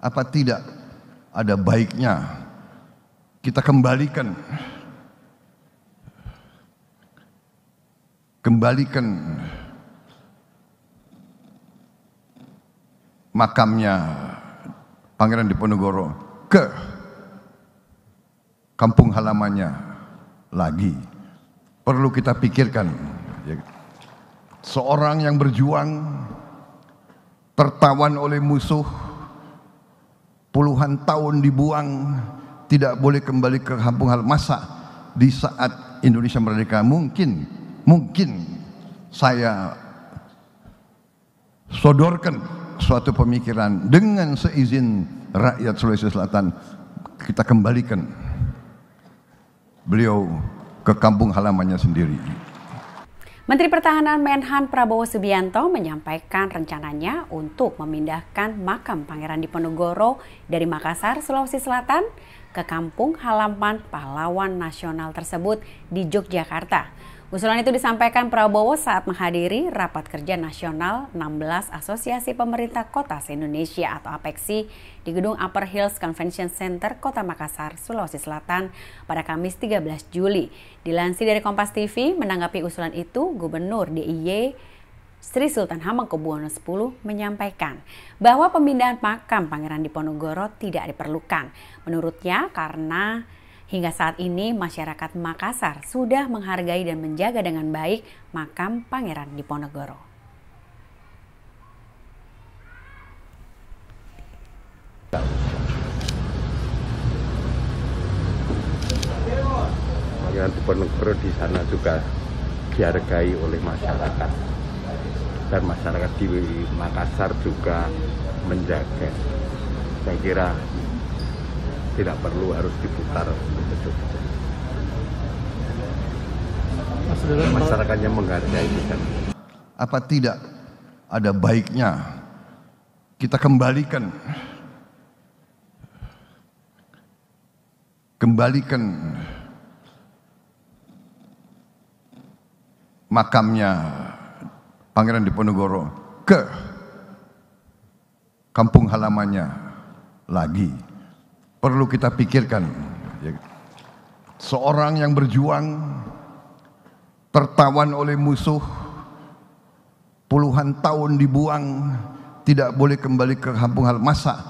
apa tidak ada baiknya kita kembalikan kembalikan makamnya Pangeran Diponegoro ke kampung halamannya lagi. Perlu kita pikirkan. Ya. Seorang yang berjuang tertawan oleh musuh puluhan tahun dibuang tidak boleh kembali ke kampung hal masa di saat Indonesia merdeka mungkin mungkin saya sodorkan suatu pemikiran dengan seizin rakyat Sulawesi Selatan kita kembalikan beliau ke kampung halamannya sendiri. Menteri Pertahanan Menhan Prabowo Subianto menyampaikan rencananya untuk memindahkan makam Pangeran Diponegoro dari Makassar, Sulawesi Selatan ke kampung halaman pahlawan nasional tersebut di Yogyakarta. Usulan itu disampaikan Prabowo saat menghadiri Rapat Kerja Nasional 16 Asosiasi Pemerintah Kota se-Indonesia atau APEKSI di Gedung Upper Hills Convention Center Kota Makassar, Sulawesi Selatan pada Kamis 13 Juli. Dilansir dari Kompas TV, menanggapi usulan itu, Gubernur DIY Sri Sultan Hamengkubuwono X menyampaikan bahwa pemindahan makam Pangeran Diponegoro tidak diperlukan. Menurutnya karena Hingga saat ini, masyarakat Makassar sudah menghargai dan menjaga dengan baik makam Pangeran Diponegoro. Pangeran Diponegoro di sana juga dihargai oleh masyarakat dan masyarakat di Makassar juga menjaga. Saya kira tidak perlu harus diputar untuk betul Masyarakatnya menghargai kita. Apa tidak ada baiknya kita kembalikan kembalikan makamnya Pangeran Diponegoro ke kampung halamannya lagi perlu kita pikirkan. Ya. Seorang yang berjuang tertawan oleh musuh puluhan tahun dibuang tidak boleh kembali ke kampung hal masa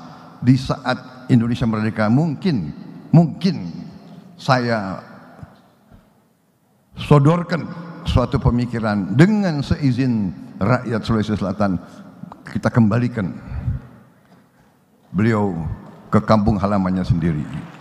di saat Indonesia merdeka mungkin mungkin saya sodorkan suatu pemikiran dengan seizin rakyat Sulawesi Selatan kita kembalikan beliau ke kampung halamannya sendiri.